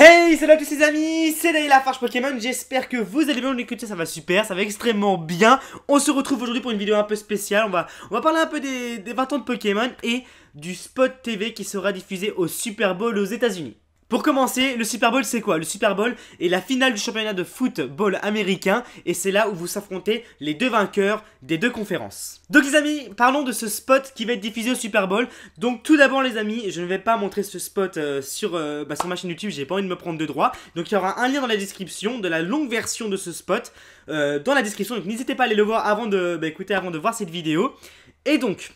Hey, salut à tous les amis, c'est la Farge Pokémon, j'espère que vous allez bien, on écoute ça va super, ça va extrêmement bien. On se retrouve aujourd'hui pour une vidéo un peu spéciale, on va, on va parler un peu des, des 20 ans de Pokémon et du spot TV qui sera diffusé au Super Bowl aux états unis pour commencer, le Super Bowl c'est quoi Le Super Bowl est la finale du championnat de football américain et c'est là où vous s'affrontez les deux vainqueurs des deux conférences. Donc les amis, parlons de ce spot qui va être diffusé au Super Bowl. Donc tout d'abord les amis, je ne vais pas montrer ce spot euh, sur, euh, bah, sur ma chaîne YouTube, j'ai pas envie de me prendre de droit. Donc il y aura un lien dans la description de la longue version de ce spot euh, dans la description. Donc n'hésitez pas à aller le voir avant de, bah, avant de voir cette vidéo. Et donc,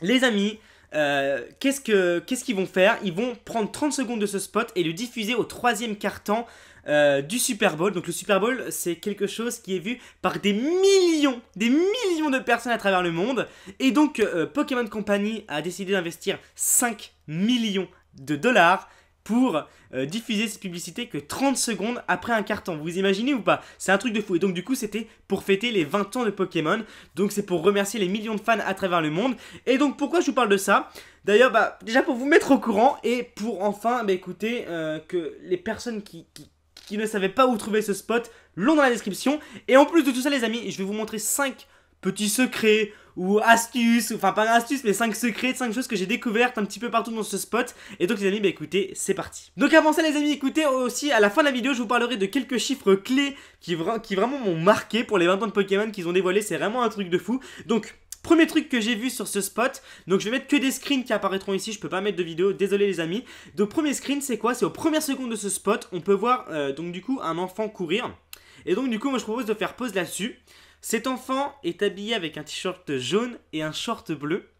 les amis, euh, qu'est-ce, qu'ils vont faire Ils vont prendre 30 secondes de ce spot et le diffuser au troisième carton euh, du Super Bowl. Donc le Super Bowl, c'est quelque chose qui est vu par des millions, des millions de personnes à travers le monde. Et donc euh, Pokémon Company a décidé d'investir 5 millions de dollars pour euh, diffuser cette publicité que 30 secondes après un carton. Vous imaginez ou pas C'est un truc de fou. Et donc du coup, c'était pour fêter les 20 ans de Pokémon. Donc c'est pour remercier les millions de fans à travers le monde. Et donc pourquoi je vous parle de ça D'ailleurs, bah, déjà pour vous mettre au courant et pour enfin, bah, écoutez, euh, que les personnes qui, qui ne savaient pas où trouver ce spot l'ont dans la description. Et en plus de tout ça, les amis, je vais vous montrer 5 petits secrets ou astuces, enfin pas astuces, mais 5 secrets, 5 choses que j'ai découvertes un petit peu partout dans ce spot. Et donc les amis, bah écoutez, c'est parti. Donc avant ça les amis, écoutez aussi, à la fin de la vidéo, je vous parlerai de quelques chiffres clés qui, qui vraiment m'ont marqué pour les 20 ans de Pokémon qu'ils ont dévoilé, c'est vraiment un truc de fou. Donc... Premier truc que j'ai vu sur ce spot, donc je vais mettre que des screens qui apparaîtront ici, je peux pas mettre de vidéo, désolé les amis. Donc premier screen c'est quoi C'est aux premières secondes de ce spot, on peut voir euh, donc du coup un enfant courir. Et donc du coup moi je propose de faire pause là-dessus. Cet enfant est habillé avec un t-shirt jaune et un short bleu.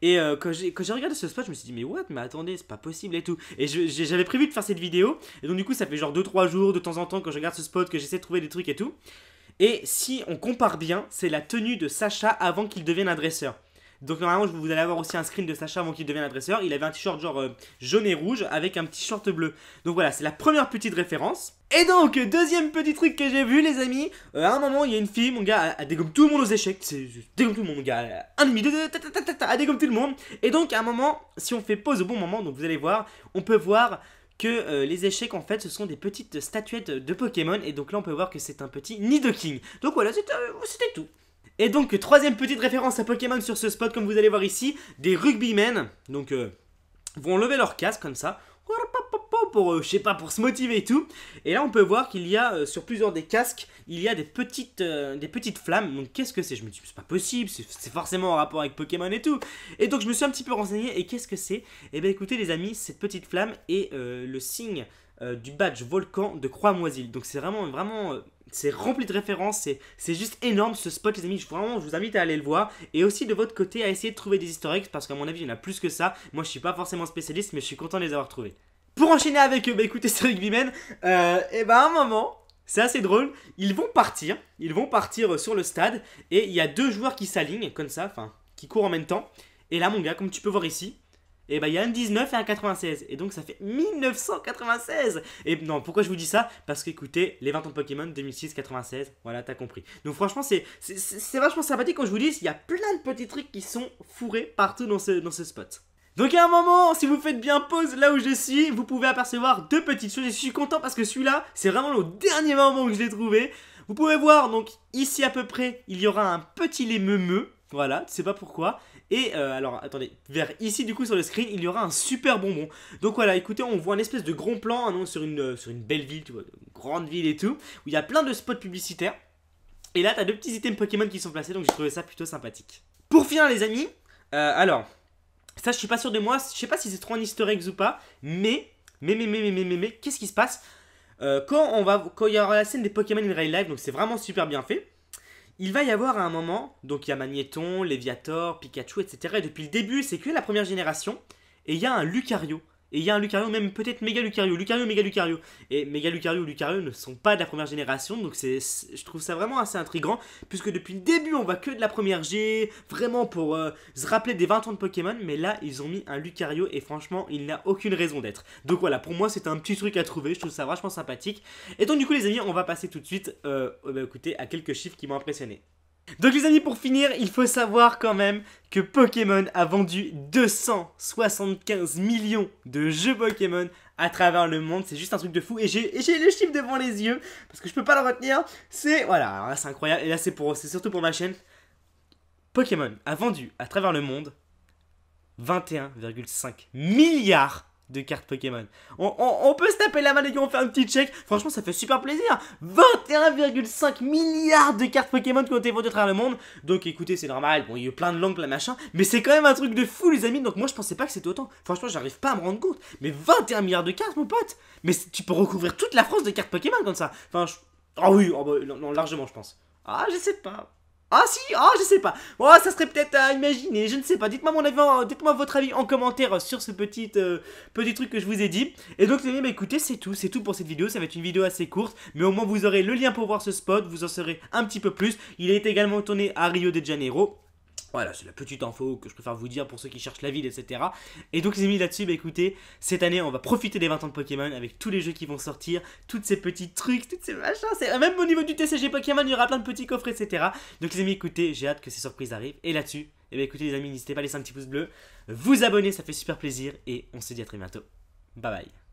Et euh, quand j'ai regardé ce spot, je me suis dit, mais what, mais attendez, c'est pas possible et tout. Et j'avais prévu de faire cette vidéo. Et donc, du coup, ça fait genre 2-3 jours de temps en temps que je regarde ce spot que j'essaie de trouver des trucs et tout. Et si on compare bien, c'est la tenue de Sacha avant qu'il devienne un dresseur. Donc normalement, vous allez avoir aussi un screen de Sacha avant qu'il devienne adresseur. Il avait un t-shirt genre euh, jaune et rouge avec un petit short bleu. Donc voilà, c'est la première petite référence. Et donc, deuxième petit truc que j'ai vu, les amis. Euh, à un moment, il y a une fille, mon gars, elle dégomme tout le monde aux échecs. C'est dégomme tout le monde, mon gars. Un demi, deux, elle dégomme tout le monde. Et donc, à un moment, si on fait pause au bon moment, donc vous allez voir, on peut voir que euh, les échecs en fait ce sont des petites statuettes de Pokémon et donc là on peut voir que c'est un petit Nidoking. Donc voilà, c'était tout. Et donc, troisième petite référence à Pokémon sur ce spot, comme vous allez voir ici, des rugbymen, donc euh, vont lever leur casque comme ça, pour, euh, je sais pas, pour se motiver et tout. Et là, on peut voir qu'il y a, euh, sur plusieurs des casques, il y a des petites, des petites flammes. Donc, qu'est-ce que c'est Je me dis, c'est pas possible, c'est forcément en rapport avec Pokémon et tout. Et donc, je me suis un petit peu renseigné, et qu'est-ce que c'est Eh bien, écoutez, les amis, cette petite flamme est le signe du badge volcan de Croix-Moisille. Donc, c'est vraiment, vraiment c'est rempli de références, c'est juste énorme ce spot, les amis. Je, je vous invite à aller le voir. Et aussi de votre côté, à essayer de trouver des historiques, parce qu'à mon avis, il y en a plus que ça. Moi, je suis pas forcément spécialiste, mais je suis content de les avoir trouvés. Pour enchaîner avec eux, bah écoutez, c'est Rugbyman. et bah, un moment, c'est assez drôle. Ils vont partir, ils vont partir euh, sur le stade, et il y a deux joueurs qui s'alignent, comme ça, enfin, qui courent en même temps. Et là, mon gars, comme tu peux voir ici, et eh bah ben, il y a un 19 et un 96. Et donc ça fait 1996. Et non, pourquoi je vous dis ça Parce qu'écoutez, les 20 ans de Pokémon 2006-96, voilà, t'as compris. Donc franchement, c'est vachement sympathique quand je vous dis, il y a plein de petits trucs qui sont fourrés partout dans ce, dans ce spot. Donc à un moment, si vous faites bien pause là où je suis, vous pouvez apercevoir deux petites choses. Et je suis content parce que celui-là, c'est vraiment le dernier moment où je l'ai trouvé. Vous pouvez voir, donc ici à peu près, il y aura un petit meumeux. Voilà, tu sais pas pourquoi. Et euh, alors, attendez, vers ici du coup sur le screen, il y aura un super bonbon. Donc voilà, écoutez, on voit un espèce de grand plan hein, sur, une, euh, sur une belle ville, tu vois, une grande ville et tout, où il y a plein de spots publicitaires. Et là, t'as deux petits items Pokémon qui sont placés, donc j'ai trouvé ça plutôt sympathique. Pour finir, les amis, euh, alors, ça je suis pas sûr de moi, je sais pas si c'est trop un easter ou pas, mais, mais, mais, mais, mais, mais, mais, qu'est-ce qui se passe quand on va, quand il y aura la scène des Pokémon in Real Life, donc c'est vraiment super bien fait il va y avoir à un moment, donc il y a Magnéton, Léviator, Pikachu, etc. Et depuis le début, c'est que la première génération, et il y a un Lucario. Et il y a un Lucario, même peut-être Mega Lucario, Lucario, Mega Lucario. Et Mega Lucario ou Lucario ne sont pas de la première génération, donc c'est, je trouve ça vraiment assez intriguant, puisque depuis le début, on voit que de la première G, vraiment pour euh, se rappeler des 20 ans de Pokémon, mais là, ils ont mis un Lucario, et franchement, il n'a aucune raison d'être. Donc voilà, pour moi, c'est un petit truc à trouver, je trouve ça vachement sympathique. Et donc du coup, les amis, on va passer tout de suite, euh, oh, bah, à quelques chiffres qui m'ont impressionné. Donc les amis, pour finir, il faut savoir quand même que Pokémon a vendu 275 millions de jeux Pokémon à travers le monde. C'est juste un truc de fou. Et j'ai le chiffre devant les yeux parce que je peux pas le retenir. C'est voilà, hein, c'est incroyable. Et là, c'est pour, c'est surtout pour ma chaîne. Pokémon a vendu à travers le monde 21,5 milliards de cartes Pokémon. On, peut se taper la main et on fait un petit check. Franchement, ça fait super plaisir. 21,5 milliards de cartes Pokémon qui ont été vendues à travers le monde. Donc écoutez, c'est normal. Bon, il y a eu plein de langues, plein machin. Mais c'est quand même un truc de fou, les amis. Donc moi, je pensais pas que c'était autant. Franchement, j'arrive pas à me rendre compte. Mais 21 milliards de cartes, mon pote. Mais tu peux recouvrir toute la France de cartes Pokémon comme ça. Enfin, je... oh oui, ah bah, non, largement, je pense. Ah, je sais pas. Ah si, ah je sais pas. Oh, ça serait peut-être à imaginer, je ne sais pas. Dites-moi mon avis, dites-moi votre avis en commentaire sur ce petit euh, petit truc que je vous ai dit. Et donc les amis, bah, écoutez, c'est tout, c'est tout pour cette vidéo. Ça va être une vidéo assez courte, mais au moins vous aurez le lien pour voir ce spot, vous en saurez un petit peu plus. Il est également tourné à Rio de Janeiro. Voilà, c'est la petite info que je préfère vous dire pour ceux qui cherchent la ville, etc. Et donc les amis là-dessus, bah, écoutez, cette année on va profiter des 20 ans de Pokémon avec tous les jeux qui vont sortir, toutes ces petits trucs, toutes ces machins, même au niveau du TCG Pokémon, il y aura plein de petits coffres, etc. Donc les amis, écoutez, j'ai hâte que ces surprises arrivent. Et là-dessus, eh bah, écoutez les amis, n'hésitez pas à laisser un petit pouce bleu, vous abonner, ça fait super plaisir, et on se dit à très bientôt. Bye bye.